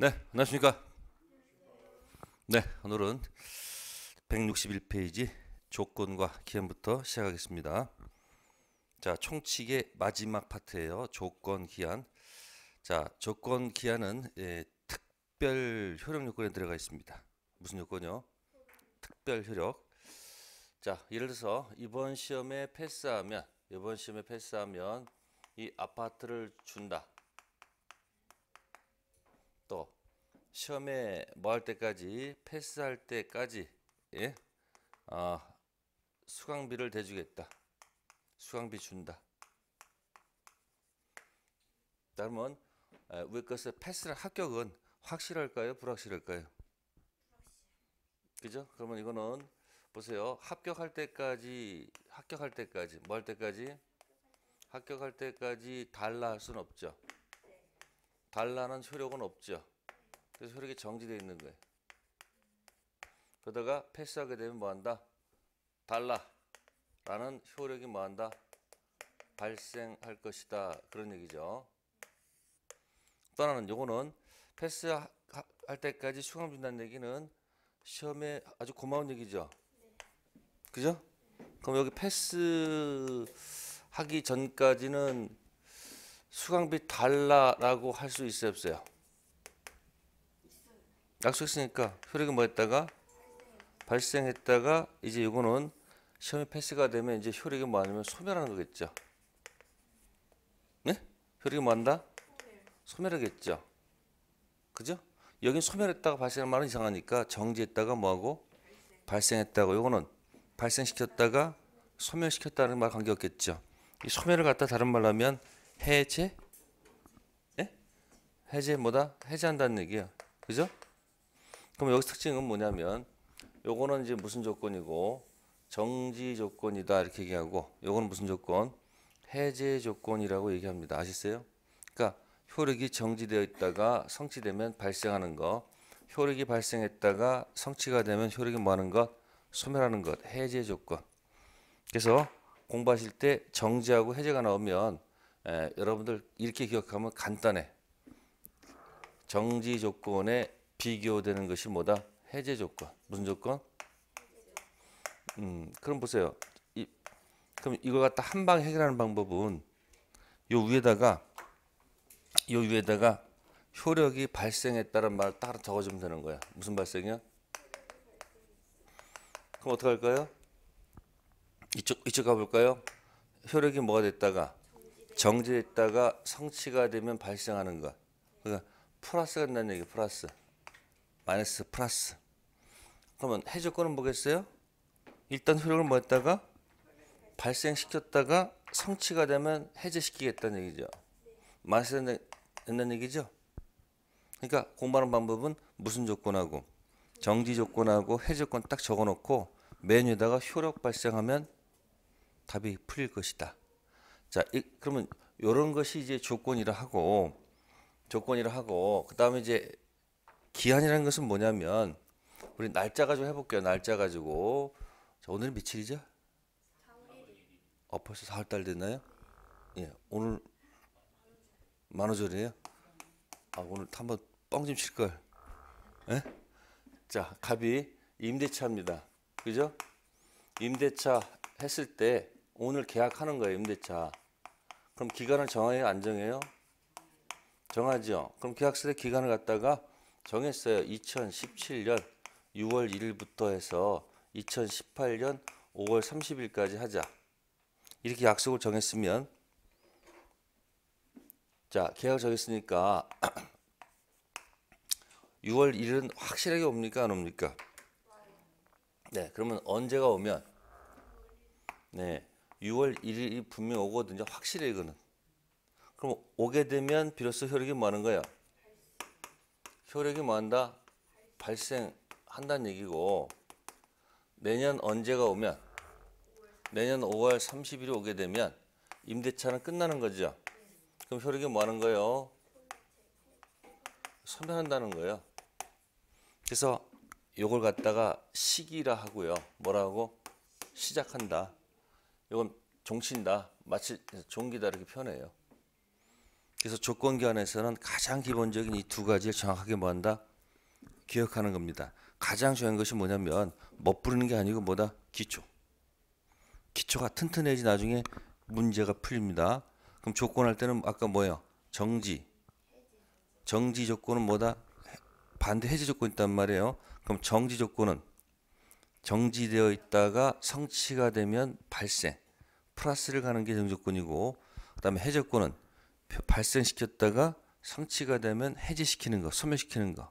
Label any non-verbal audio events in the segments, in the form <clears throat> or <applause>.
네, 안녕하십니까? 네, 오늘은 161페이지 조건과 기한부터 시작하겠습니다. 자, 총칙의 마지막 파트예요. 조건 기한. 자, 조건 기한은 예, 특별 효력 요건에 들어가 있습니다. 무슨 요건요? 특별 효력. 자, 예를 들어서 이번 시험에 패스하면 이번 시험에 패스하면 이 아파트를 준다. 시험에 뭐 할 때까지 패스할 때까지 예? 아, 수강비를 대주겠다. 수강비 준다. 그러면 왜 것을 패스를 합격은 확실할까요? 불확실할까요? 그죠? 그러면 이거는 보세요. 합격할 때까지 합격할 때까지 뭐 할 때까지 합격할 때까지 달라 할 수는 없죠. 달라는 효력은 없죠. 그래서 혈액이 정지되어 있는 거예요. 그러다가 패스하게 되면 뭐한다? 달라. 라는 효력이 뭐한다? 발생할 것이다. 그런 얘기죠. 또 하나는 요거는 패스할 때까지 수강 준다는 얘기는 시험에 아주 고마운 얘기죠. 그죠? 그럼 여기 패스하기 전까지는 수강비 달라라고 할 수 있어요 없어요? 약속했으니까 효력이 뭐 했다가 발생했다가 이제 이거는 시험이 패스가 되면 이제 효력이 뭐 아니면 소멸하는 거겠죠. 네? 효력이 뭐 한다? 소멸하겠죠. 그죠? 여긴 소멸했다가 발생한 말은 이상하니까 정지했다가 뭐하고 발생했다고 이거는 발생시켰다가 소멸시켰다는 말 관계없겠죠. 이 소멸을 갖다 다른 말로 하면 해제? 예? 해제 뭐다? 해제한다는 얘기야. 그죠? 그럼 여기 특징은 뭐냐면 요거는 이제 무슨 조건이고 정지 조건이다 이렇게 얘기하고 요거는 무슨 조건? 해제 조건이라고 얘기합니다. 아시세요? 그러니까 효력이 정지되어 있다가 성취되면 발생하는 것, 효력이 발생했다가 성취가 되면 효력이 뭐하는 것? 소멸하는 것, 해제 조건. 그래서 공부하실 때 정지하고 해제가 나오면 에, 예, 여러분들 이렇게 기억하면 간단해. 정지 조건의 비교되는 것이 뭐다? 해제 조건. 무슨 조건? 음, 그럼 보세요. 이, 그럼 이걸 갖다 한 방 해결하는 방법은 요 위에다가 요 위에다가 효력이 발생했다는 말 따로 적어주면 되는 거야. 무슨 발생이야? 그럼 어떻게 할까요? 이쪽 이쪽 가볼까요? 효력이 뭐가 됐다가 정지됐다가 성취가 되면 발생하는 거. 그러니까 플러스가 된다는 얘기. 플러스. 마이너스 플러스 그러면 해조건은 뭐겠어요? 일단 효력을 뭐 했다가 발생시켰다가 성취가 되면 해제시키겠다는 얘기죠. 마이너스 된다는 얘기죠. 그러니까 공부하는 방법은 무슨 조건하고 정지 조건하고 해조건 딱 적어놓고 메뉴에다가 효력 발생하면 답이 풀릴 것이다. 자, 이, 그러면 이런 것이 이제 조건이라 하고 조건이라 하고 그 다음에 이제 기한이라는 것은 뭐냐면 우리 날짜 가지고 해볼게요. 날짜 가지고 자, 오늘 며칠이죠? 어 벌써 4월 달 됐나요? 예 오늘 만우절이에요. 아 오늘 한번 뻥 좀 칠 걸. 예? 자 갑이 임대차입니다. 그죠? 임대차 했을 때 오늘 계약하는 거예요 임대차. 그럼 기간을 정해요 안 정해요? 정하죠. 그럼 계약서에 기간을 갖다가 정했어요. 2017년 6월 1일부터 해서 2018년 5월 30일까지 하자. 이렇게 약속을 정했으면 자 계약 정했으니까 6월 <clears throat> 1일은 확실하게 옵니까 안 옵니까? 네 그러면 언제가 오면 네 6월 1일이 분명 오거든요 확실해 이거는 그럼 오게 되면 비로소 효력이 많은 거야 효력이 뭐한다? 발생한다는 얘기고 내년 언제가 오면 내년 5월 30일이 오게 되면 임대차는 끝나는 거죠. 그럼 효력이 뭐하는 거예요? 소멸한다는 거예요. 그래서 요걸 갖다가 시기라 하고요. 뭐라고? 시작한다. 요건 종친다. 마치 종기다 이렇게 표현해요. 그래서 조건기관에서는 가장 기본적인 이 두 가지를 정확하게 뭐한다? 기억하는 겁니다. 가장 중요한 것이 뭐냐면 멋부르는 게 아니고 뭐다? 기초. 기초가 튼튼해지 나중에 문제가 풀립니다. 그럼 조건할 때는 아까 뭐예요? 정지. 정지 조건은 뭐다? 반대 해제 조건이 있단 말이에요. 그럼 정지 조건은 정지되어 있다가 성취가 되면 발생. 플러스를 가는 게 정조건이고 그다음에 해제조건은 발생시켰다가 성취가 되면 해제시키는 거, 소멸시키는 거.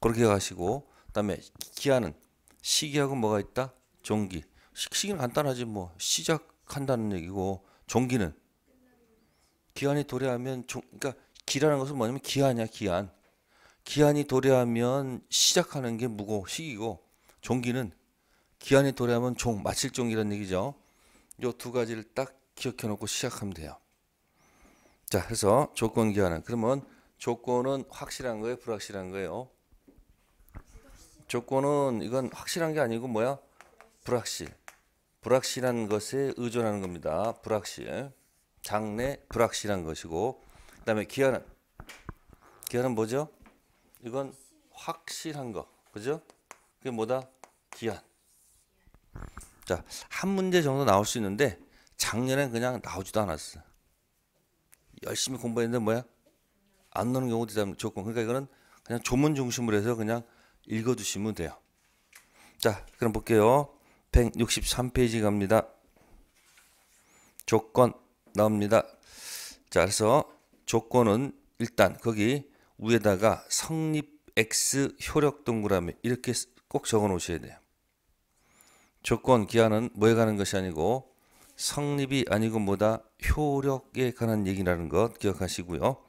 그렇게 하시고 그다음에 기한은 시기하고 뭐가 있다? 종기. 시기는 간단하지 뭐 시작한다는 얘기고 종기는 기한이 도래하면 종 그러니까 기라는 것은 뭐냐면 기한이야, 기한. 기한이 도래하면 시작하는 게 무고 시기고 종기는 기한이 도래하면 종 마칠 종이라는 얘기죠. 요 두 가지를 딱 기억해 놓고 시작하면 돼요. 자, 그래서 조건 기하는 그러면 조건은 확실한 거예요, 불확실한 거예요? 조건은 이건 확실한 게 아니고 뭐야? 불확실. 불확실한 것에 의존하는 겁니다. 불확실. 장래 불확실한 것이고 그다음에 기하는기하는 뭐죠? 이건 확실한 거. 그죠? 그게 뭐다? 기한. 자, 한 문제 정도 나올 수 있는데 작년엔 그냥 나오지도 않았어. 열심히 공부했는데 뭐야? 안나는 경우도 있다면 조건. 그러니까 이거는 그냥 조문 중심으로 해서 그냥 읽어두시면 돼요. 자, 그럼 볼게요. 163페이지 갑니다. 조건 나옵니다. 자, 그래서 조건은 일단 거기 위에다가 성립 x 효력 동그라미 이렇게 꼭 적어 놓으셔야 돼요. 조건 기한은 뭐에 가는 것이 아니고 성립이 아니고 뭐다 효력에 관한 얘기라는 것 기억하시고요.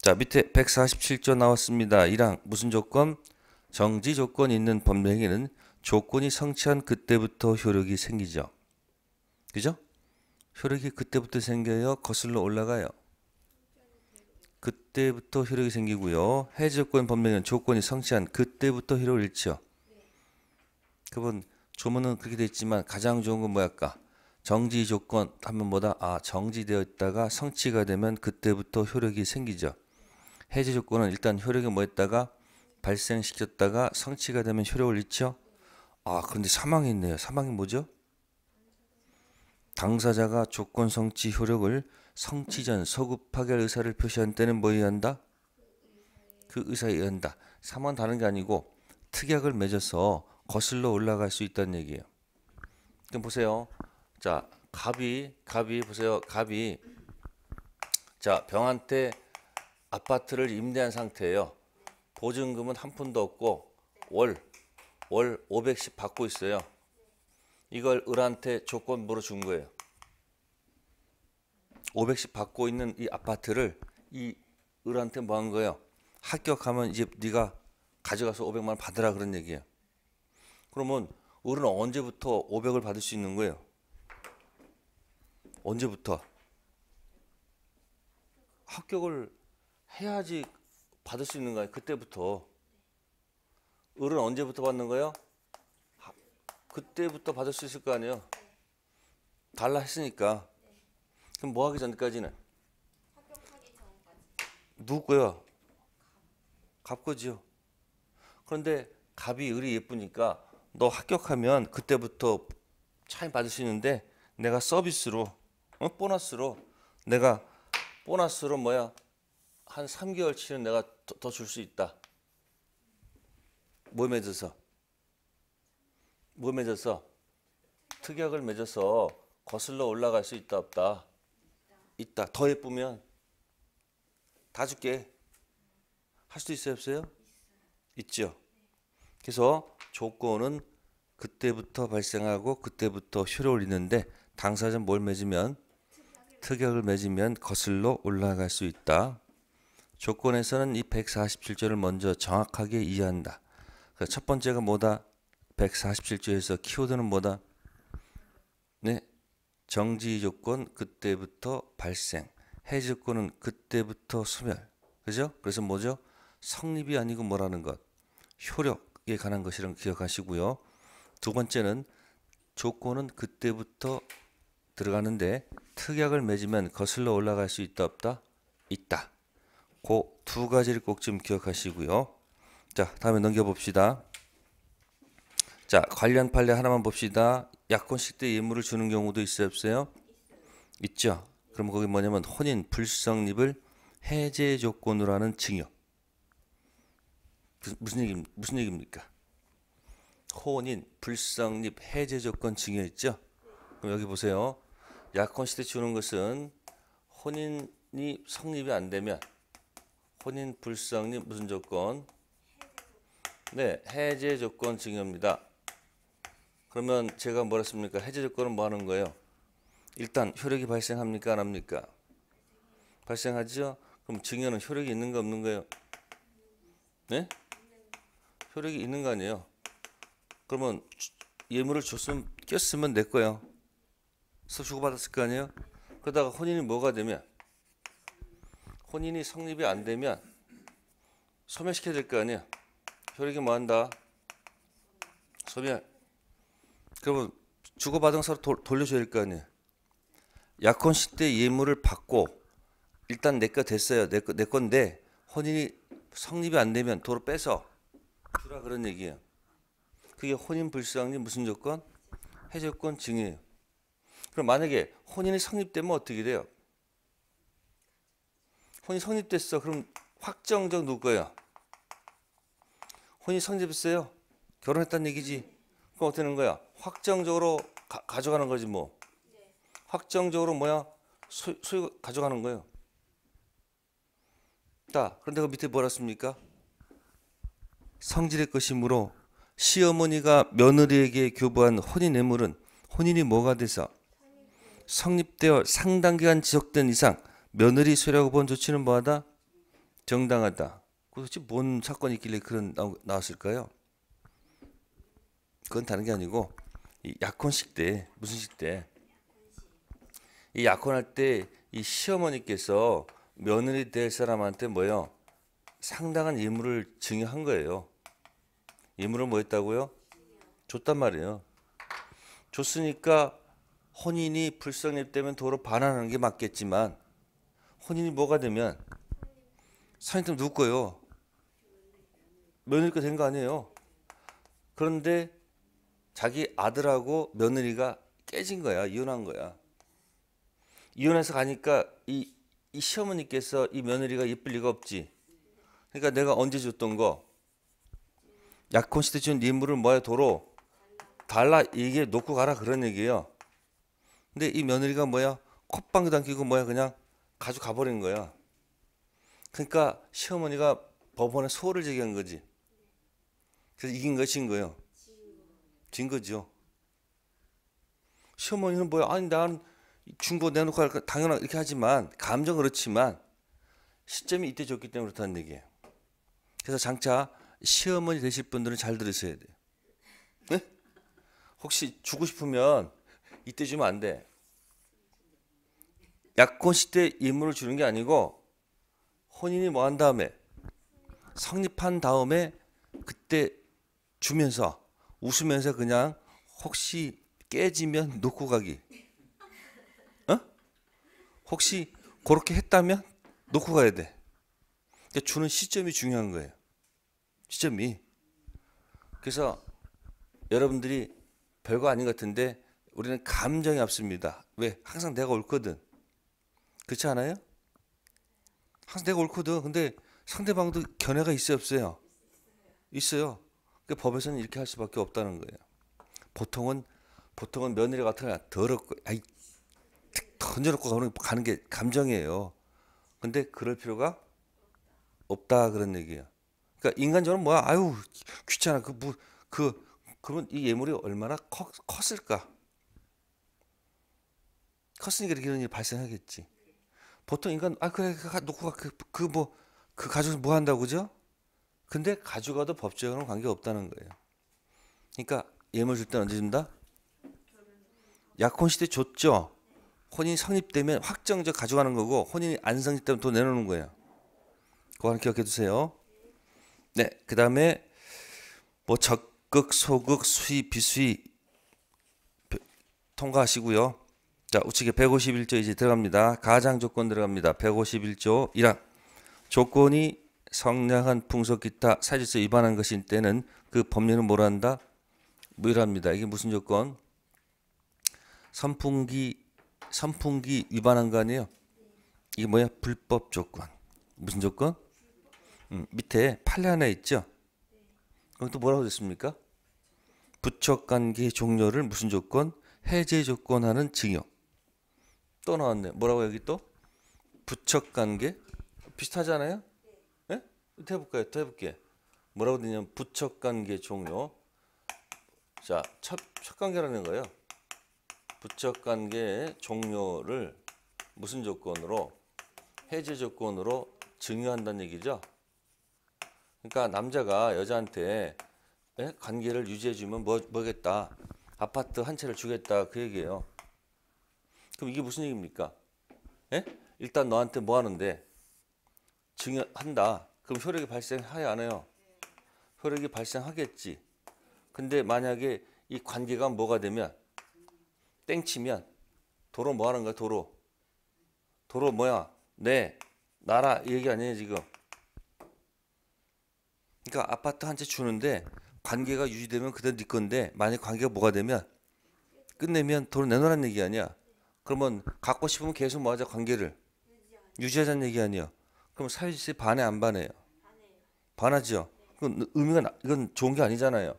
자 밑에 147조 나왔습니다. 1항 무슨 조건? 정지 조건이 있는 법령에는 조건이 성취한 그때부터 효력이 생기죠. 그죠? 효력이 그때부터 생겨요. 거슬러 올라가요. 그때부터 효력이 생기고요. 해제 조건 법령에는 조건이 성취한 그때부터 효력을 잃죠. 그분 조문은 그렇게 됐지만 가장 좋은 건 뭐랄까? 정지 조건 하면 뭐다? 아, 정지되어 있다가 성취가 되면 그때부터 효력이 생기죠. 해제 조건은 일단 효력이 뭐였다가 발생시켰다가 성취가 되면 효력을 잃죠. 아, 그런데 사망이 있네요. 사망이 뭐죠? 당사자가 조건 성취 효력을 성취 전 소급 파결 의사를 표시한 때는 뭐에 한다? 그 의사에 의한다. 사망 다른 게 아니고 특약을 맺어서 거슬러 올라갈 수 있다는 얘기예요. 그럼 보세요. 자, 갑이 갑이 보세요. 갑이 자, 병한테 아파트를 임대한 상태예요. 보증금은 한 푼도 없고 월월 월 500씩 받고 있어요. 이걸 을한테 조건부로 준 거예요. 500씩 받고 있는 이 아파트를 이 을한테 뭐 한 거예요? 합격하면 이제 네가 가져가서 500만 원 받으라 그런 얘기예요. 그러면 을은 언제부터 500을 받을 수 있는 거예요? 언제부터 합격을 해야지 받을 수 있는 거예요. 그때부터. 을은 언제부터 받는 거예요? 그때부터 받을 수 있을 거 아니에요. 달라 했으니까. 그럼 뭐 하기 전까지는? 누구요? 갑거지요. 그런데 갑이 을이 예쁘니까 너 합격하면 그때부터 차임 받을 수 있는데 내가 서비스로 어? 보너스로 내가 보너스로 뭐야 한 3개월치는 내가 더 줄 수 있다. 뭐 맺어서? 뭐 맺어서? 특약을 맺어서 거슬러 올라갈 수 있다 없다? 있다. 더 예쁘면 다 줄게. 할 수도 있어요 없어요? 있죠. 그래서 조건은 그때부터 발생하고 그때부터 효력을 있는데 당사자는 뭘 맺으면 특약을 맺으면 거슬러 올라갈 수 있다. 조건에서는 이 147조를 먼저 정확하게 이해한다. 그 첫 번째가 뭐다? 147조에서 키워드는 뭐다? 네. 정지 조건 그때부터 발생. 해지 권은 그때부터 소멸. 그죠? 그래서 뭐죠? 성립이 아니고 뭐라는 것. 효력에 관한 것이란 기억하시고요. 두 번째는 조건은 그때부터 들어가는데 특약을 맺으면 거슬러 올라갈 수 있다 없다? 있다. 그두 가지를 꼭 좀 기억하시고요. 자, 다음에 넘겨봅시다. 자, 관련 판례 하나만 봅시다. 약혼식 때 예물을 주는 경우도 있어요, 없어요? 있죠. 그럼 거기 뭐냐면 혼인 불성립을 해제 조건으로 하는 증여. 무슨 얘기 무슨 얘기입니까? 혼인 불성립 해제 조건 증여 있죠? 그럼 여기 보세요. 약혼 시대 주는 것은 혼인이 성립이 안 되면 혼인 불성립 무슨 조건? 네, 해제 조건 증여입니다. 그러면 제가 뭐라 습니까 해제 조건은 뭐 하는 거예요? 일단 효력이 발생합니까? 안 합니까? 발생하죠? 그럼 증여는 효력이 있는 거 없는 거예요? 네? 효력이 있는 거 아니에요? 그러면 예물을 줬으면 꼈으면 내 거예요. 서 주고받았을 거 아니에요? 그러다가 혼인이 뭐가 되면 혼인이 성립이 안 되면 소멸시켜야 될 거 아니에요? 혈액이 뭐 한다? 소멸. 그러면 주고받은 서로 도, 돌려줘야 될 거 아니에요? 약혼식 때 예물을 받고 일단 내 거 됐어요. 내, 거, 내 건데 혼인이 성립이 안 되면 도로 빼서 주라 그런 얘기예요. 그게 혼인 불상이 무슨 조건? 해조건 증이에요. 그럼 만약에 혼인이 성립되면 어떻게 돼요? 혼이 성립됐어. 그럼 확정적 누구 예요 혼이 성립했어요. 결혼했다는 얘기지. 그럼 어떻게 되는 거야? 확정적으로 가, 져가는 거지 뭐. 확정적으로 뭐야? 소, 유 가져가는 거예요. 딱. 그런데 그 밑에 뭐랬습니까? 성질의 것이므로 시어머니가 며느리에게 교부한 혼인 뇌물은 혼인이 뭐가 돼서 성립되어 상당 기간 지속된 이상 며느리 쇠라고 본 조치는 뭐하다? 정당하다. 도대체 뭔 사건이 있길래 그런 나왔을까요? 그건 다른 게 아니고 이 약혼식 때 무슨 식때이 약혼할 때 이 시어머니께서 며느리 될 사람한테 뭐요 상당한 예물을 증여한 거예요. 예물을 뭐했다고요? 줬단 말이에요. 줬으니까 혼인이 불성립되면 도로 반하는 환게 맞겠지만 혼인이 뭐가 되면 사인템 누구 거요? 며느리 거된 거 아니에요. 그런데 자기 아들하고 며느리가 깨진 거야. 이혼한 거야. 이혼해서 가니까 이, 이 시어머니께서 이 며느리가 예쁠 리가 없지. 그러니까 내가 언제 줬던 거 약혼 시대 준 림물을 뭐야 도로 달라 이게 놓고 가라 그런 얘기예요. 근데 이 며느리가 뭐야? 콧방귀도 안 끼고 뭐야 그냥 가져가 버린 거야. 그러니까 시어머니가 법원에 소를 제기한 거지. 그래서 이긴 것인 거예요. 진 거죠. 시어머니는 뭐야? 아니 나는 중고 내놓고 할까 당연히 이렇게 하지만 감정 그렇지만 시점이 이때 좋기 때문에 그렇다는 얘기예요. 그래서 장차 시어머니 되실 분들은 잘 들으셔야 돼요. 네? 혹시 주고 싶으면 이때 주면 안 돼. 약혼식 때 임무를 주는 게 아니고 혼인이 뭐 한 다음에 성립한 다음에 그때 주면서 웃으면서 그냥 혹시 깨지면 놓고 가기. 어? 혹시 그렇게 했다면 놓고 가야 돼. 그러니까 주는 시점이 중요한 거예요. 시점이. 그래서 여러분들이 별거 아닌 것 같은데 우리는 감정이 없습니다 왜? 항상 내가 옳거든. 그렇지 않아요? 항상 내가 옳거든. 근데 상대방도 견해가 있어요, 없어요? 있어요. 그 법에서는 이렇게 할 수밖에 없다는 거예요. 보통은 보통은 며느리 같은 거 더럽고 아이 던져놓고 가는, 가는 게 감정이에요. 근데 그럴 필요가 없다 그런 얘기예요. 그러니까 인간적으로 뭐야? 아유 귀찮아. 그뭐그 뭐, 그, 그러면 이 예물이 얼마나 컸, 컸을까? 컸으니까 이런 일이 발생하겠지. 보통 인간 아 그래 그 놓고 그그 뭐 그가족이뭐 한다고 그죠? 근데 가져가도 법적으로는 관계 없다는 거예요. 그러니까 예물 줄 때는 언제 준다? 약혼 시대 줬죠. 혼인이 성립되면 확정적 가져가는 거고 혼인이 안 성립되면 또 내놓는 거예요. 그거 는 기억해 두세요. 네, 그 다음에 뭐 적극, 소극, 수입, 비수입 통과하시고요. 자, 우측에 151조 이제 들어갑니다. 가장 조건 들어갑니다. 151조 1항. 조건이 성량한 풍속 기타 사실서 위반한 것인 때는 그 법률은 뭐라 한다? 무효합니다 이게 무슨 조건? 선풍기 선풍기 위반한 거 아니에요? 이게 뭐야? 불법 조건. 무슨 조건? 음, 밑에 판례 하나 있죠? 그럼 또 뭐라고 됐습니까? 부처 관계 종료를 무슨 조건? 해제 조건하는 징역. 또 나왔네. 뭐라고 여기 또? 부척 관계? 비슷하잖아요? 예? 네? 또 해볼까요? 또 해볼게. 뭐라고 되냐면 부척 관계 종료. 자, 첫, 첫 관계라는 거예요. 부척 관계 종료를 무슨 조건으로? 해제 조건으로 증여한다는 얘기죠. 그러니까 남자가 여자한테 예? 관계를 유지해주면 뭐, 뭐겠다. 아파트 한 채를 주겠다. 그 얘기예요. 그럼 이게 무슨 얘기입니까? 예? 일단 너한테 뭐 하는데 증여한다. 그럼 효력이 발생하야 안 해요? 효력이 발생하겠지. 근데 만약에 이 관계가 뭐가 되면 땡치면 도로 뭐 하는 거야? 도로. 도로 뭐야? 네. 나라 얘기 아니에요, 지금. 그러니까 아파트 한 채 주는데 관계가 유지되면 그대로 네 건데 만약 관계가 뭐가 되면 끝내면 도로 내놓으라는 얘기 아니야. 그러면 갖고 싶으면 계속 뭐하자 관계를 유지하자는 얘기 아니야. 그럼 사유지세 반해 안 반해요? 반하죠. 그 의미가 나, 이건 좋은 게 아니잖아요.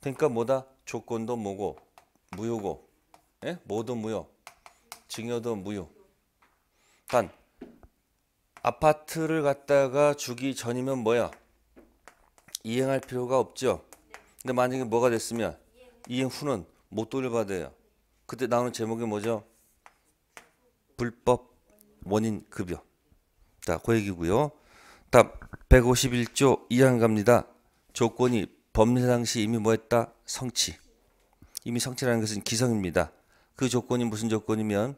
그러니까 뭐다 조건도 뭐고 무효고, 예? 뭐도 무효, 증여도 무효. 단 아파트를 갖다가 주기 전이면 뭐야? 이행할 필요가 없죠. 근데 만약에 뭐가 됐으면 이행 후는 못 돌려받아요. 그때 나오는 제목이 뭐죠? 불법 원인 급여. 자, 그 얘기고요. 답 151조 이항 갑니다. 조건이 법리 당시 이미 뭐했다? 성취. 이미 성취라는 것은 기성입니다. 그 조건이 무슨 조건이면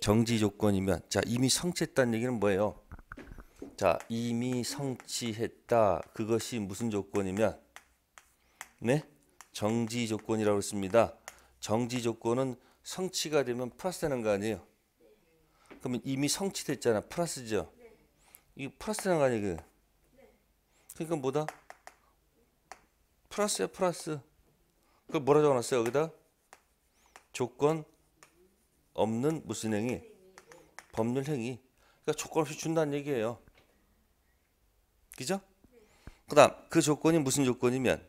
정지 조건이면 자 이미 성취했다는 얘기는 뭐예요? 자 이미 성취했다 그것이 무슨 조건이면 네 정지 조건이라고 했습니다. 정지 조건은 성취가 되면 플러스 되는 거 아니에요? 그러면 이미 성취됐잖아. 플러스죠. 네. 이플러스란는거 아니야, 그. 네. 그러니까 뭐다? 플러스야, 플러스. 그 뭐라 적어놨어요, 여기다? 조건 없는 무슨 행위? 법률 행위. 그러니까 조건 없이 준다는 얘기예요. 그죠? 그다음 그 조건이 무슨 조건이면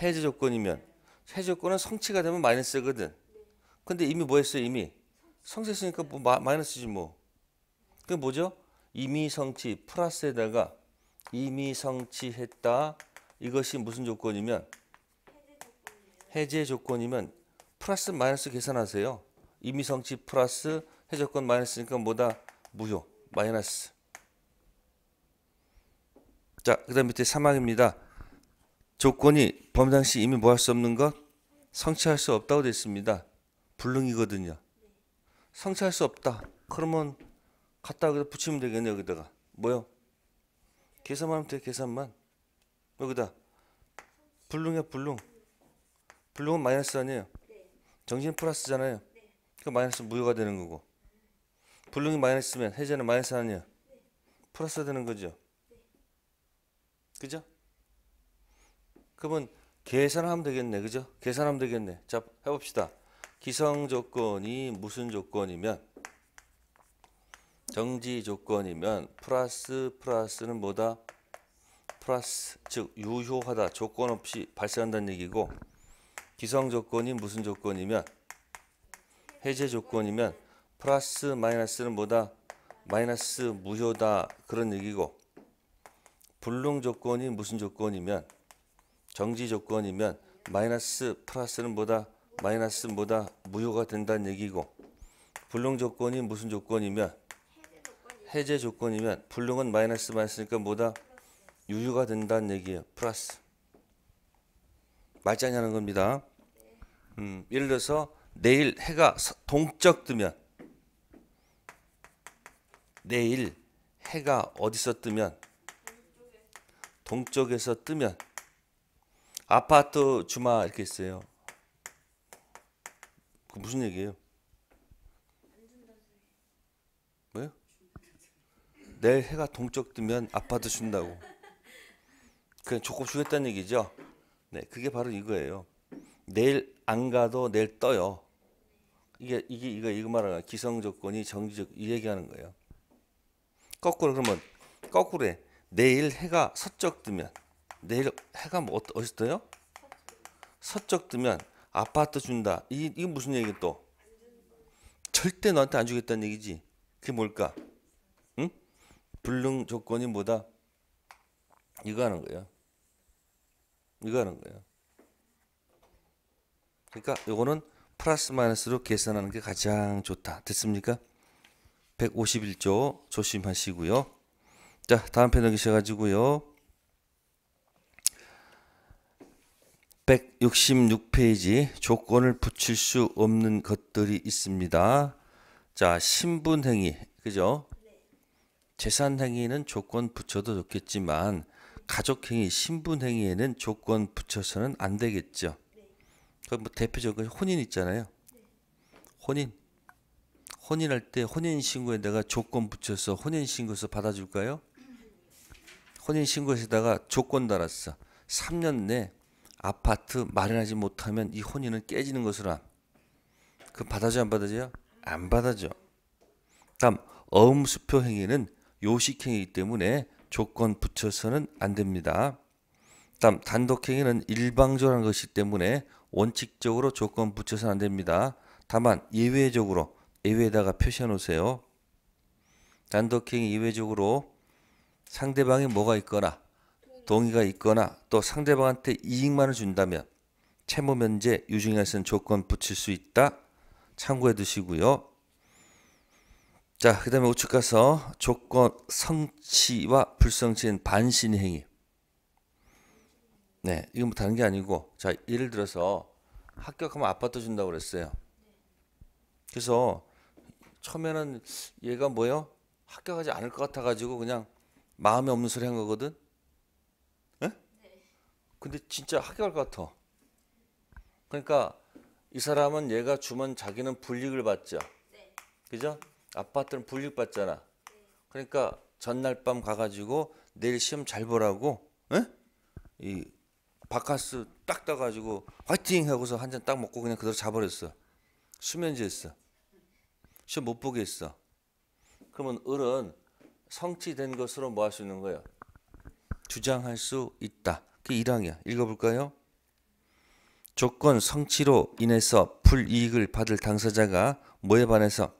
해제 조건이면 해제 조건은 성취가 되면 마이너스거든. 근데 이미 뭐 했어요? 이미 성세 으니까뭐 마, 이너스지 뭐. 그게 뭐죠? 이미 성취 플러스에다가 이미 성취했다. 이것이 무슨 조건이면 해제 조건이면 플러스 마이너스 계산하세요. 이미 성취 플러스 해제 조건 마이너스니까 뭐다 무효 마이너스. 자, 그다음 밑에 사망입니다. 조건이 범 당시 이미 뭐할수 없는 것 성취할 수 없다고 되습니다 불능이거든요. 상처할 수 없다. 그러면 갖다 여기다 붙이면 되겠네 여기다가 뭐요? 계산만 하면 돼 계산만 여기다 불능이야 불능 불능은 마이너스 아니에요? 정신 플러스잖아요. 그 마이너스 무효가 되는 거고 불능이 마이너스면 해제는 마이너스 아니에요 플러스 되는 거죠. 그죠? 그러면 계산하면 되겠네. 그죠? 계산하면 되겠네. 자, 해봅시다. 기성 조건이 무슨 조건이면 정지 조건이면 플러스 플러스는 뭐다? 플러스 즉 유효하다 조건 없이 발생한다는 얘기고 기성 조건이 무슨 조건이면 해제 조건이면 플러스 마이너스는 뭐다? 마이너스 무효다 그런 얘기고 불능 조건이 무슨 조건이면 정지 조건이면 마이너스 플러스는 뭐다? 마이너스 뭐다 무효가 된다는 얘기고 불능 조건이 무슨 조건이면 해제 조건이면 불능은 마이너스 마이너스니까 뭐다 유효가 된다는 얘기예요. 플러스 말장난하는 겁니다. 음, 예를 들어서 내일 해가 동적 뜨면 내일 해가 어디서 뜨면 동쪽에서 뜨면 아파트 주마 이렇게 있어요. 그 무슨 얘기예요? 뭐 네? 내일 해가 동쪽 뜨면 아빠도 준다고. 그냥 조금 주겠다는 얘기죠. 네, 그게 바로 이거예요. 내일 안 가도 내일 떠요. 이게 이게 이거 이거 말하는 기성 조건이 정지적 이 얘기하는 거예요. 거꾸로 그러면 거꾸로 해. 내일 해가 서쪽 뜨면 내일 해가 뭐어디 떠요? 서쪽 뜨면 아파트 준다. 이, 이게 무슨 얘기 또? 절대 너한테 안 주겠다는 얘기지. 그게 뭘까? 응? 불능 조건이 뭐다? 이거 하는 거야. 이거 하는 거야. 그러니까 요거는 플러스 마이너스로 계산하는 게 가장 좋다. 됐습니까? 151조 조심하시고요. 자, 다음 편 넘기셔 가지고요. 166페이지 조건을 붙일 수 없는 것들이 있습니다. 자, 신분행위. 그죠? 재산행위는 조건 붙여도 좋겠지만 가족행위, 신분행위에는 조건 붙여서는 안 되겠죠. 그뭐 대표적인 혼인 있잖아요. 혼인. 혼인할 때 혼인신고에 내가 조건 붙여서 혼인신고서 받아줄까요? 혼인신고에다가 조건 달았어. 3년 내에 아파트 마련하지 못하면 이 혼인은 깨지는 것으로 함. 그 받아줘 안 받아줘요? 안 받아줘. 다음 어음수표 행위는 요식행위이기 때문에 조건 붙여서는 안 됩니다. 다음 단독행위는 일방적으로 한 것이기 때문에 원칙적으로 조건 붙여서는 안 됩니다. 다만 예외적으로 예외에다가 표시해 놓으세요. 단독행위 예외적으로 상대방이 뭐가 있거나 동의가 있거나 또 상대방한테 이익만을 준다면 채무 면제 유증에 쓴 조건 붙일 수 있다. 참고해 두시고요. 자, 그 다음에 우측 가서 조건 성취와 불성취인 반신 행위. 네, 이건 뭐 다른 게 아니고, 자, 예를 들어서 합격하면 아파트 준다고 그랬어요. 그래서 처음에는 얘가 뭐요? 합격하지 않을 것 같아가지고 그냥 마음에 없는 소리 한 거거든? 근데 진짜 학교 갈 것 같아. 그러니까 이 사람은 얘가 주면 자기는 불이익을 받죠. 네. 그죠? 아파트는 불이익 받잖아. 네. 그러니까 전날 밤 가가지고 내일 시험 잘 보라고, 에? 이 바카스 딱 따가지고 화이팅 하고서 한 잔 딱 먹고 그냥 그대로 자버렸어. 수면제했어. 시험 못 보게 했어. 그러면 어른 성취된 것으로 뭐 할 수 있는 거예요? 주장할 수 있다. 그 1항이야. 읽어볼까요? 조건 성취로 인해서 불이익을 받을 당사자가 뭐에 반해서?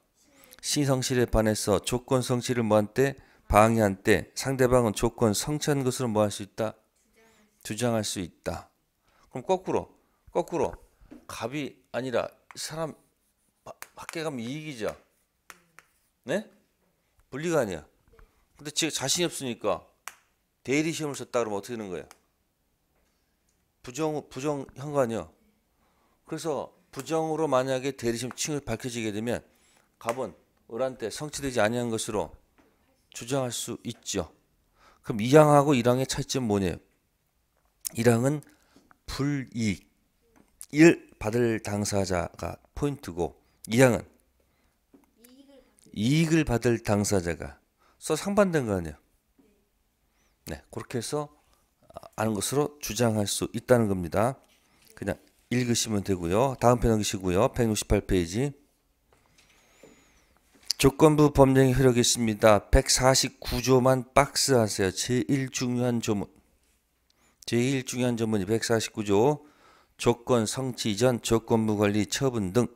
시성실에 반해서 조건 성취를 뭐한 때? 방해한 때 상대방은 조건 성취한 것으로 뭐할 수 있다? 주장할 수 있다. 그럼 거꾸로 거꾸로 갑이 아니라 사람 밖에 가면 이익이죠. 네? 분리가 아니야. 근데 지금 자신이 없으니까 대리 시험을 썼다 그러면 어떻게 되는 거예요? 부정 부정한 거아요 그래서 부정으로 만약에 대리심층을 밝혀지게 되면 갑은 을한테 성취되지 아니한 것으로 주장할 수 있죠. 그럼 이항하고 이항의 차이점 뭐냐? 이항은 불이익 일 받을 당사자가 포인트고 이항은 이익을 받을 당사자가 서 상반된 거 아니에요. 네, 그렇게 해서 아는 것으로 주장할 수 있다는 겁니다. 그냥 읽으시면 되고요. 다음 편 넘기시고요. 168페이지. 조건부 법령의 효력이 있습니다. 149조만 박스 하세요. 제일 중요한 조문. 제일 중요한 조문이 149조. 조건 성취 전 조건부 관리 처분 등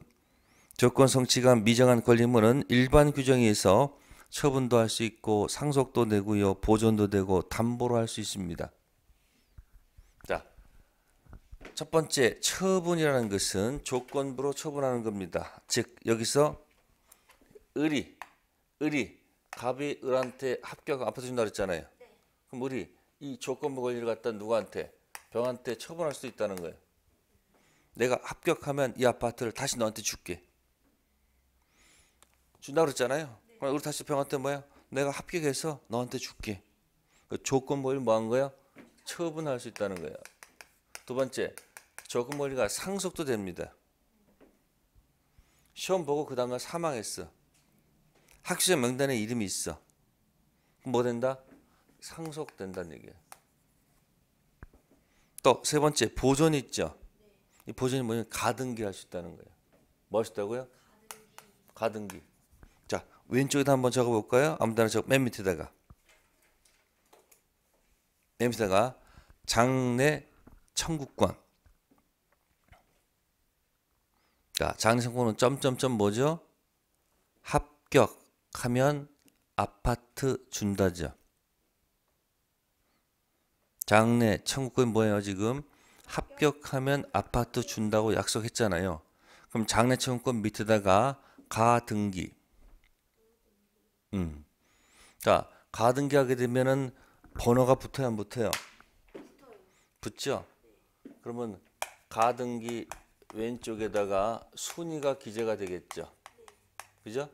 조건 성취가 미정한 권리물은 일반 규정에 서 처분도 할 수 있고 상속도 되고요. 보존도 되고 담보로 할 수 있습니다. 첫 번째 처분이라는 것은 조건부로 처분하는 겁니다. 즉 여기서 을이 을이 갑이 을한테 합격 안 받아준다 그랬잖아요. 네. 그럼 을이 이 조건부 권리를 갖다 누구한테 병한테 처분할 수 있다는 거예요. 내가 합격하면 이 아파트를 다시 너한테 줄게. 준다 그랬잖아요. 네. 그럼 우리 다시 병한테 뭐야? 내가 합격해서 너한테 줄게. 그 조건부를 뭐한 거야? 처분할 수 있다는 거야. 두 번째, 저금머리가 상속도 됩니다. 시험 보고 그 다음날 사망했어. 학시 명단에 이름이 있어. 뭐 된다? 상속된다는 얘기야. 또 세 번째 보존 있죠. 이 보존이 뭐냐면 가등기 할수 있다는 거예요. 멋있다고요? 뭐 가등기. 자 왼쪽에다 한번 적어볼까요? 아무데나 적어 맨 밑에다가 맨 밑에다가 장래 청구권. 자, 장생권은 점점점 뭐죠? 합격하면 아파트 준다죠. 장래 청구권 뭐예요 지금? 합격하면 아파트 준다고 약속했잖아요. 그럼 장래 청구권 밑에다가 가등기. 음. 자, 가등기하게 되면은 번호가 붙어요, 안 붙어요? 붙어요. 붙죠. 그러면 가등기 왼쪽에다가 순위가 기재가 되겠죠. 그죠?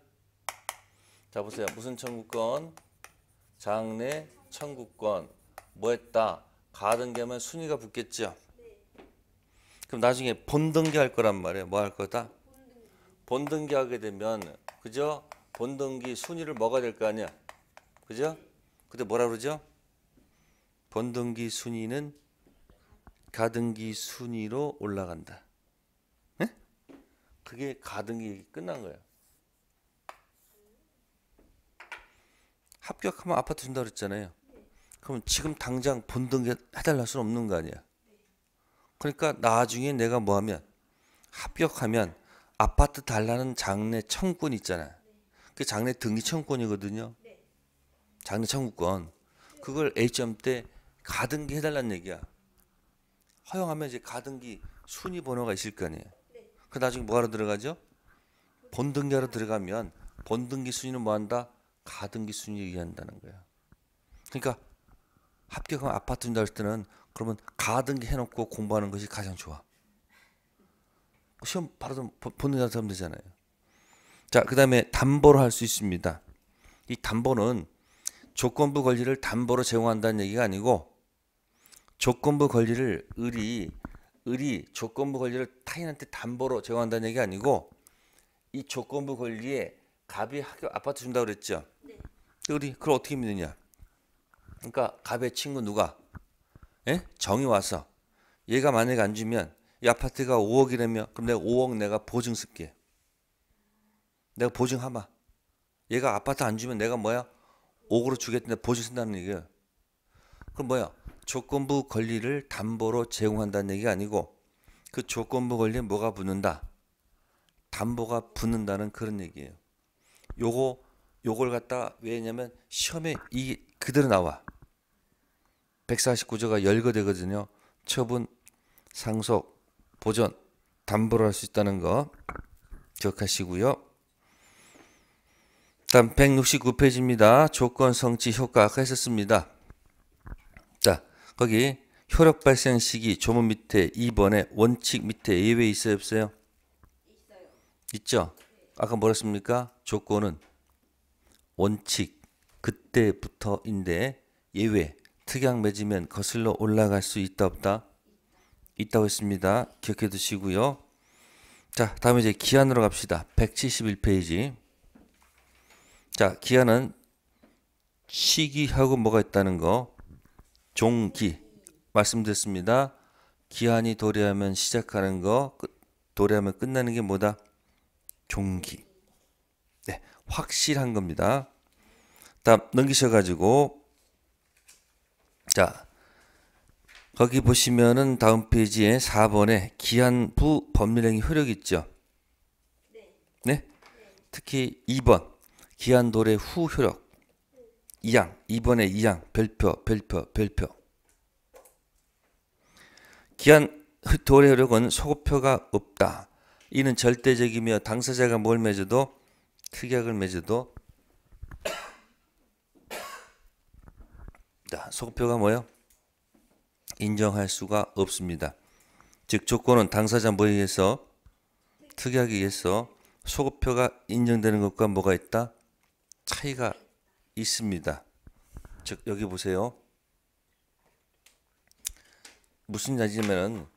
자 보세요. 무슨 청구권? 장래 청구권. 뭐 했다? 가등기 하면 순위가 붙겠죠. 그럼 나중에 본등기 할 거란 말이에요. 뭐 할 거다? 본등기 하게 되면 그죠? 본등기 순위를 뭐가 될 거 아니야. 그죠? 그때 뭐라 그러죠? 본등기 순위는 가등기 순위로 올라간다. 에? 예? 그게 가등기 끝난 거야. 합격하면 아파트 준다 그랬잖아요. 그럼 지금 당장 본등기 해달라할 수는 없는 거 아니야. 그러니까 나중에 내가 뭐 하면 합격하면 아파트 달라는 장례 청구권 있잖아. 그 장례 등기 청구권이거든요. 네. 장례 청구권. 그걸 A점 때 가등기 해달라는 얘기야. 허용하면 이제 가등기 순위 번호가 있을 거 아니에요. 그 나중에 뭐하러 들어가죠? 본등기하러 들어가면 본등기 순위는 뭐한다? 가등기 순위에 의한다는 거야. 그러니까 합격하 아파트 준다 할 때는 그러면 가등기 해놓고 공부하는 것이 가장 좋아. 그 시험 바로 본등기 하면 되잖아요. 자, 그 다음에 담보로 할 수 있습니다. 이 담보는 조건부 권리를 담보로 제공한다는 얘기가 아니고 조건부 권리를 을이 을이 조건부 권리를 타인한테 담보로 제공한다는 얘기 아니고 이 조건부 권리에 갑이 학교 아파트 준다 그랬죠. 네. 을이 그걸 어떻게 믿느냐? 그러니까 갑의 친구 누가? 예? 정이 와서 얘가 만약에 안 주면 이 아파트가 5억이라며 그럼 내가 5억 내가 보증 쓸게. 내가 보증하마. 얘가 아파트 안 주면 내가 뭐야? 5억으로 주겠는데 보증 쓴다는 얘기야. 그럼 뭐야? 조건부 권리를 담보로 제공한다는 얘기가 아니고 그 조건부 권리에 뭐가 붙는다? 담보가 붙는다는 그런 얘기예요. 요거 요걸 갖다 왜냐면 시험에 이 그대로 나와. 149조가 열거되거든요. 처분, 상속, 보존, 담보를 할수 있다는 거 기억하시고요. 다음 169페이지입니다. 조건 성취 효과 아까 했었습니다. 자, 거기 효력 발생 시기 조문 밑에 2번에 원칙 밑에 예외 있어요 없어요? 있어요. 있죠? 아까 뭐랬습니까? 조건은 원칙 그때부터인데 예외 특약 맺으면 거슬러 올라갈 수 있다 없다? 있다고 했습니다. 기억해 두시고요. 자, 다음 이제 기한으로 갑시다. 171페이지. 자, 기한은 시기하고 뭐가 있다는 거. 종기 말씀드렸습니다. 기한이 도래하면 시작하는 거, 도래하면 끝나는 게 뭐다? 종기. 네, 확실한 겁니다. 답 넘기셔가지고 자 거기 보시면은 다음 페이지에 4번에 기한부 법률행위 효력 있죠. 네. 네. 특히 2번 기한 도래 후 효력. 2항 2번에 2항 별표 별표 별표 기한 도래력은 소급표가 없다. 이는 절대적이며 당사자가 뭘 맺어도 특약을 맺어도 자, 소급표가 뭐예요? 인정할 수가 없습니다. 즉 조건은 당사자 모의에서 특약에 의해서 소급표가 인정되는 것과 뭐가 있다? 차이가 있습니다. 즉 여기 보세요. 무슨 이야기냐면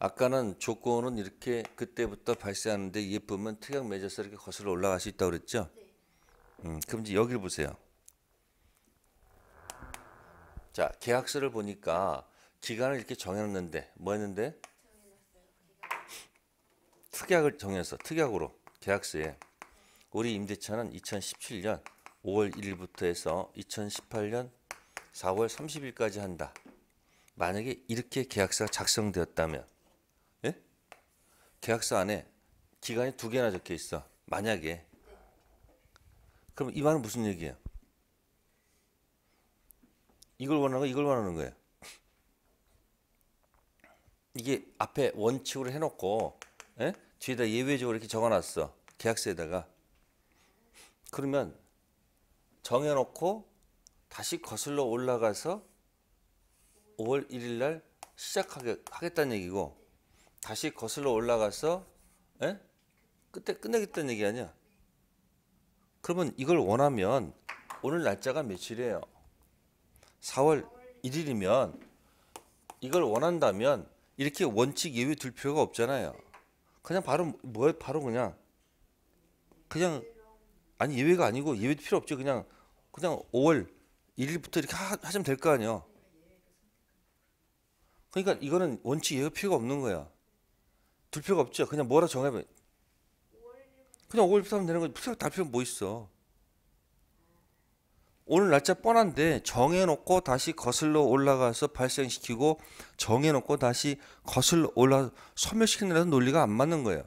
아까는 조건은 이렇게 그때부터 발생하는데 예쁨은 특약 맺어서 이렇게 거슬러 올라갈 수 있다고 그랬죠? 네. 음, 그럼 이제 여기를 보세요. 자, 계약서를 보니까 기간을 이렇게 정해놨는데 뭐 했는데? 특약을 정해서 특약으로 계약서에 우리 임대차는 2017년 5월 1일부터 해서 2018년 4월 30일까지 한다. 만약에 이렇게 계약서가 작성되었다면 예? 계약서 안에 기간이 두 개나 적혀 있어. 만약에 그럼 이 말은 무슨 얘기예요? 이걸 원하는 거 이걸 원하는 거예 <laughs> 이게 앞에 원칙으로 해놓고 예? 뒤에다 예외적으로 이렇게 적어놨어 계약서에다가 그러면 정해놓고 다시 거슬러 올라가서 5월 1일 날 시작하게 하겠다는 얘기고 다시 거슬러 올라가서 에? 예? 끝에 끝내겠다는 얘기 아니야? 그러면 이걸 원하면 오늘 날짜가 며칠이에요? 4월 1일이면 이걸 원한다면 이렇게 원칙 예외 둘 필요가 없잖아요. 그냥 바로 뭐 바로 그냥 그냥 아니 예외가 아니고 예외 필요 없죠. 그냥 그냥 5월 1일부터 이렇게 하, 하시면 될 거 아니에요. 그러니까 이거는 원칙 예외 필요가 없는 거야. 둘 필요가 없죠. 그냥 뭐라 정하면 그냥 5월부터 하면 되는 거지. 다 필요 뭐 있어. 오늘 날짜 뻔한데 정해놓고 다시 거슬러 올라가서 발생시키고 정해놓고 다시 거슬러 올라 가서 소멸시키느라는 논리가 안 맞는 거예요.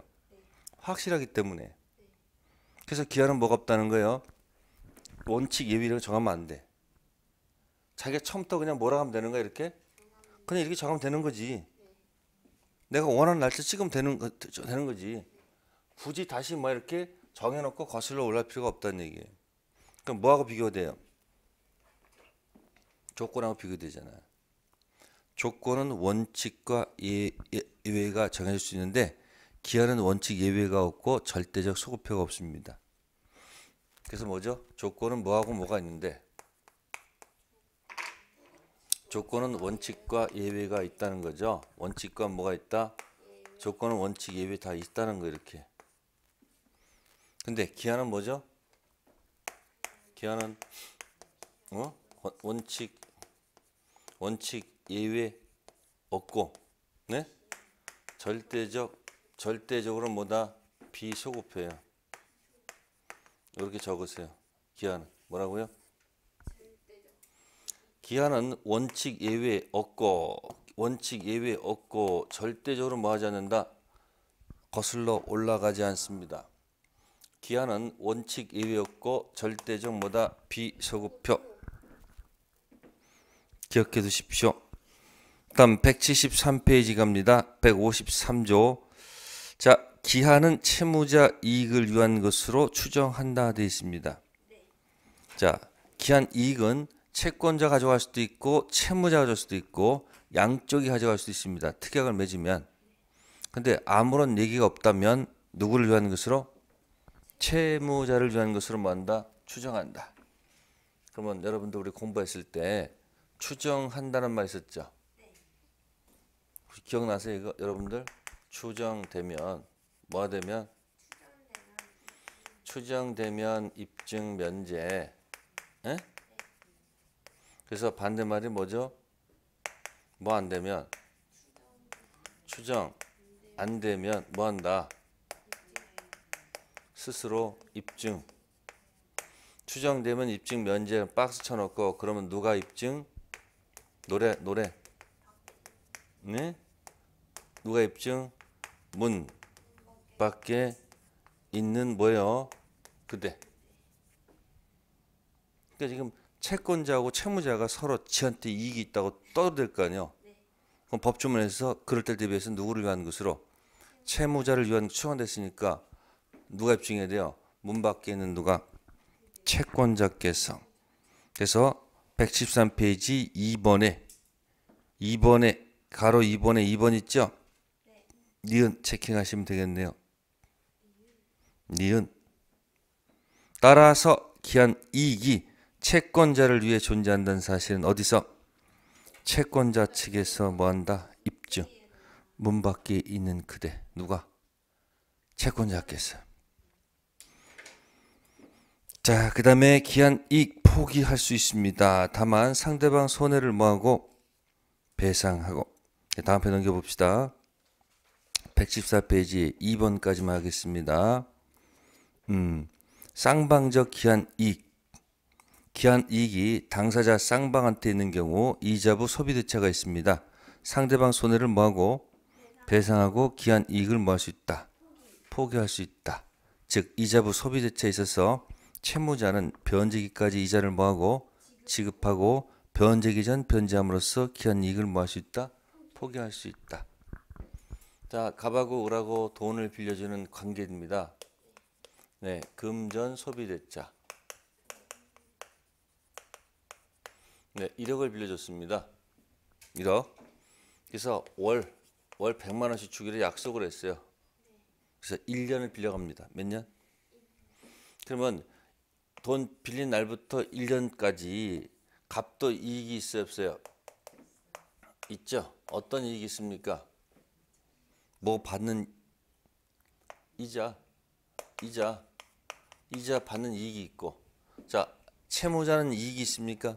확실하기 때문에. 그래서 기한는 뭐가 없다는 거예요. 원칙 예외 를 정하면 안 돼. 자기가 처음부터 그냥 뭐라 하면 되는 거야 이렇게? 그냥 이렇게 정하면 되는 거지. 내가 원하는 날짜 찍으면 되는, 거, 되는 거지. 굳이 다시 막 이렇게 정해놓고 거슬러 올라올 필요가 없다는 얘기예요. 그럼 뭐하고 비교돼요? 조건하고 비교되잖아요. 조건은 원칙과 예, 예, 예외가 정해질 수 있는데 기한은 원칙 예외가 없고 절대적 소급표가 없습니다. 그래서 뭐죠? 조건은 뭐하고 뭐가 있는데 조건은 원칙과 예외가 있다는 거죠. 원칙과 뭐가 있다? 조건은 원칙 예외 다 있다는 거 이렇게. 근데 기한은 뭐죠? 기한은 어? 원칙 원칙 예외 없고 네? 절대적 절대적으로 뭐다 비소급해요. 이렇게 적으세요. 기한은 뭐라고요? 기한은 원칙 예외 없고 원칙 예외 없고 절대적으로 뭐하지 않는다. 거슬러 올라가지 않습니다. 기한은 원칙 예외 없고 절대적 뭐다 비소급표 기억해 두십시오. 다음 173페이지 갑니다. 153조 자 기한은 채무자 이익을 위한 것으로 추정한다 되어 있습니다. 자, 기한 이익은 채권자 가져갈 수도 있고 채무자 가져갈 수도 있고 양쪽이 가져갈 수도 있습니다. 특약을 맺으면. 근데 아무런 얘기가 없다면 누구를 위한 것으로 채무자를 위한 것으로 만다 뭐 추정한다. 그러면 여러분도 우리 공부했을 때 추정한다는 말 있었죠? 기억나세요, 이거 여러분들? 추정되면 뭐 되면 추정되면 입증 면제. 에? 예? 그래서 반대말이 뭐죠? 뭐 안 되면 추정 안 되면 뭐 한다? 스스로 입증. 추정되면 입증 면제 박스 쳐놓고 그러면 누가 입증? 노래 노래. 네? 누가 입증? 문 밖에 있는 뭐예요? 그대. 그러니까 지금 채권자하고 채무자가 서로 지한테 이익이 있다고 떠들 거 아니에요. 네. 그럼 법조문에서 그럴 때 대비해서 누구를 위한 것으로 채무자를 위한 추원됐으니까 누가 입증해야 돼요? 문 밖에 있는 누가 채권자께서 그래서 113페이지 2번에 2번에 가로 2번에 2번 있죠? 니은 네. 체킹하시면 되겠네요. 니은 따라서 기한 이익이 채권자를 위해 존재한다는 사실은 어디서 채권자 측에서 뭐한다 입증 문 밖에 있는 그대 누가 채권자께서 자, 그 다음에 기한 이익 포기할 수 있습니다. 다만 상대방 손해를 뭐하고 배상하고 네, 다음 편 넘겨봅시다. 114페이지 2번까지만 하겠습니다. 음, 쌍방적 기한 이익. 기한 이익이 당사자 쌍방한테 있는 경우 이자부 소비대차가 있습니다. 상대방 손해를 뭐하고 배상하고 기한 이익을 뭐할 수 있다. 포기할 수 있다. 즉 이자부 소비대차에 있어서 채무자는 변제기까지 이자를 뭐하고 지급하고 변제기 전 변제함으로써 기한 이익을 뭐할 수 있다. 포기할 수 있다. 자, 갑하고 을하고 돈을 빌려주는 관계입니다. 네, 금전 소비대차. 네, 1억을 빌려줬습니다. 1억. 그래서 월, 월 100만 원씩 주기로 약속을 했어요. 그래서 1년을 빌려갑니다. 몇 년? 그러면 돈 빌린 날부터 1년까지 값도 이익이 있어요, 없어요? 있죠. 어떤 이익이 있습니까? 뭐 받는 이자, 이자. 이자 받는 이익이 있고 자 채무자는 이익이 있습니까?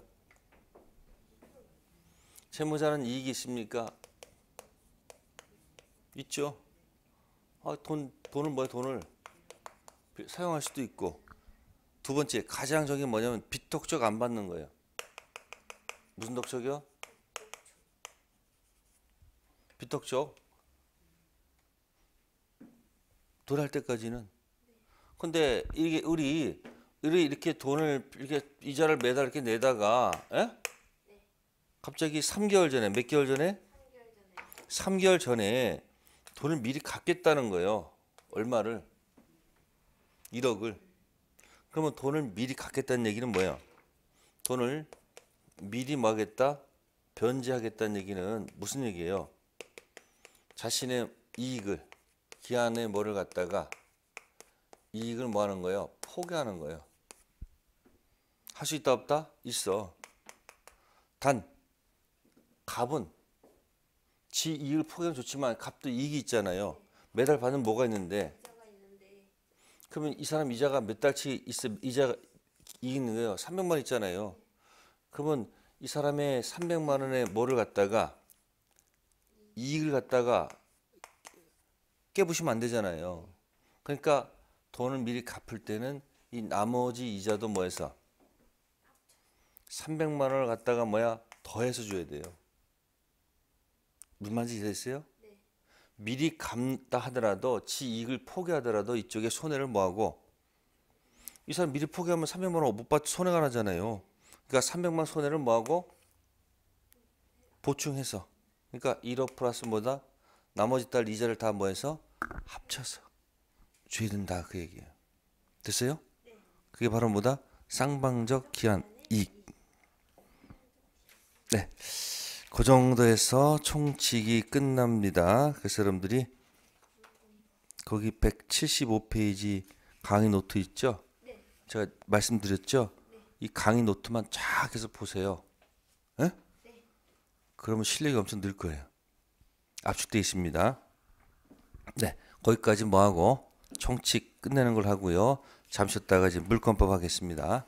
채무자는 이익이 있습니까? 있죠. 아, 돈 돈을 뭐야 돈을 사용할 수도 있고 두 번째 가장 적인 뭐냐면 비턱적 안 받는 거예요. 무슨 덕적이요? 비턱적 돌할 때까지는 근데 이게 우리 우리 이렇게 돈을 이렇게 이자를 매달 이렇게 내다가 에? 예? 갑자기 3개월 전에 몇 개월 전에 3개월 전에 3개월 전에 돈을 미리 갚겠다는 거예요. 얼마를 1억을 그러면 돈을 미리 갚겠다는 얘기는 뭐야? 돈을 미리 막겠다 변제하겠다는 얘기는 무슨 얘기예요? 자신의 이익을 기한에 뭐를 갖다가 이익을 뭐 하는 거예요? 포기하는 거예요. 할 수 있다 없다? 있어. 단 값은 지 이익을 포기하면 좋지만 값도 이익이 있잖아요. 매달 받는 뭐가 있는데 그러면 이 사람 이자가 몇 달치 있어 이자 이익는 거예요. 300만 원 있잖아요. 그러면 이 사람의 300만 원의 뭐를 갖다가 이익을 갖다가 깨부시면 안 되잖아요. 그러니까 돈을 미리 갚을 때는 이 나머지 이자도 뭐해서 300만 원을 갖다가 뭐야 더해서 줘야 돼요. 무슨 말인지 이해됐어요? 네. 미리 갚다 하더라도 지 이익을 포기하더라도 이쪽에 손해를 뭐하고 이 사람 미리 포기하면 300만 원 못받 손해가 나잖아요. 그러니까 300만 손해를 뭐하고 보충해서 그러니까 1억 플러스 뭐다 나머지 딸 이자를 다 뭐해서 합쳐서 죄든 다그 얘기예요. 됐어요? 그게 바로 뭐다? 쌍방적 기한 이익. 네. 그 정도에서 총칙이 끝납니다. 그 사람들이 거기 175페이지 강의 노트 있죠? 네. 제가 말씀드렸죠? 네. 이 강의 노트만 쫙 해서 보세요. 에? 예? 네. 그러면 실력이 엄청 늘 거예요. 압축되어 있습니다. 네. 거기까지 뭐하고 총칙 끝내는 걸 하고요. 잠시 쉬었다가 지금 물건법 하겠습니다.